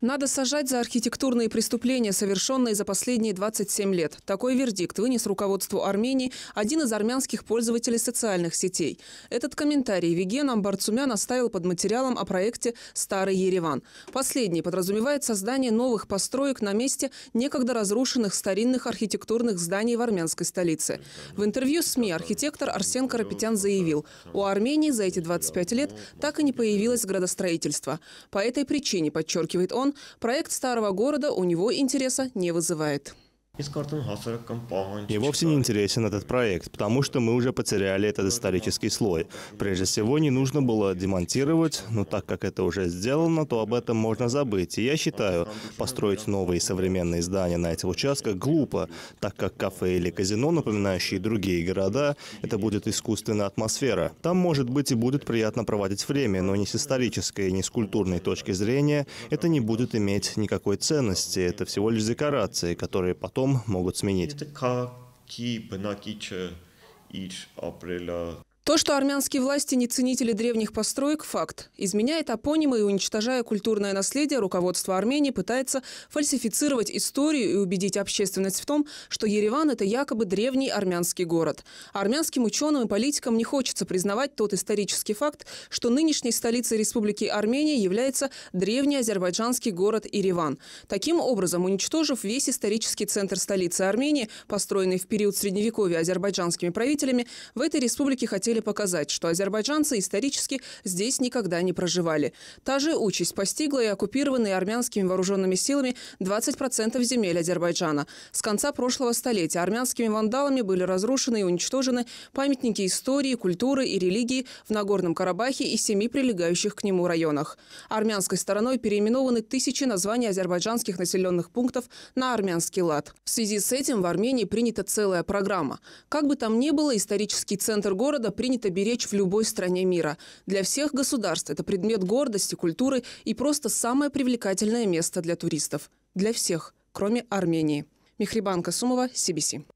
Надо сажать за архитектурные преступления, совершенные за последние 27 лет. Такой вердикт вынес руководству Армении один из армянских пользователей социальных сетей. Этот комментарий Виген Амбарцумян оставил под материалом о проекте «Старый Ереван». Последний подразумевает создание новых построек на месте некогда разрушенных старинных архитектурных зданий в армянской столице. В интервью СМИ архитектор Арсен Карапетян заявил, у Армении за эти 25 лет так и не появилось градостроительство. По этой причине, подчеркивает он, проект старого города у него интереса не вызывает. И вовсе не интересен этот проект, потому что мы уже потеряли этот исторический слой. Прежде всего, не нужно было демонтировать, но так как это уже сделано, то об этом можно забыть. И я считаю, построить новые современные здания на этих участках глупо, так как кафе или казино, напоминающие другие города, это будет искусственная атмосфера. Там, может быть, и будет приятно проводить время, но ни с исторической, ни с культурной точки зрения это не будет иметь никакой ценности. Это всего лишь декорации, которые потом Թուրքիայում մոռացմենիտ։ Եթե քաղաքի բնակիչը իր ապրելա То, что армянские власти не ценители древних построек – факт. Изменяя топонимы и уничтожая культурное наследие, руководство Армении пытается фальсифицировать историю и убедить общественность в том, что Ереван – это якобы древний армянский город. Армянским ученым и политикам не хочется признавать тот исторический факт, что нынешней столицей Республики Армения является древний азербайджанский город Ереван. Таким образом, уничтожив весь исторический центр столицы Армении, построенный в период Средневековья азербайджанскими правителями, в этой республике хотели хотели показать, что азербайджанцы исторически здесь никогда не проживали. Та же участь постигла и оккупированные армянскими вооруженными силами 20% земель Азербайджана. С конца прошлого столетия армянскими вандалами были разрушены и уничтожены памятники истории, культуры и религии в Нагорном Карабахе и семи прилегающих к нему районах. Армянской стороной переименованы тысячи названий азербайджанских населенных пунктов на армянский лад. В связи с этим в Армении принята целая программа. Как бы там ни было, исторический центр города принял принято беречь в любой стране мира. Для всех государств это предмет гордости, культуры и просто самое привлекательное место для туристов. Для всех, кроме Армении. Михрибан Сумова, CBC.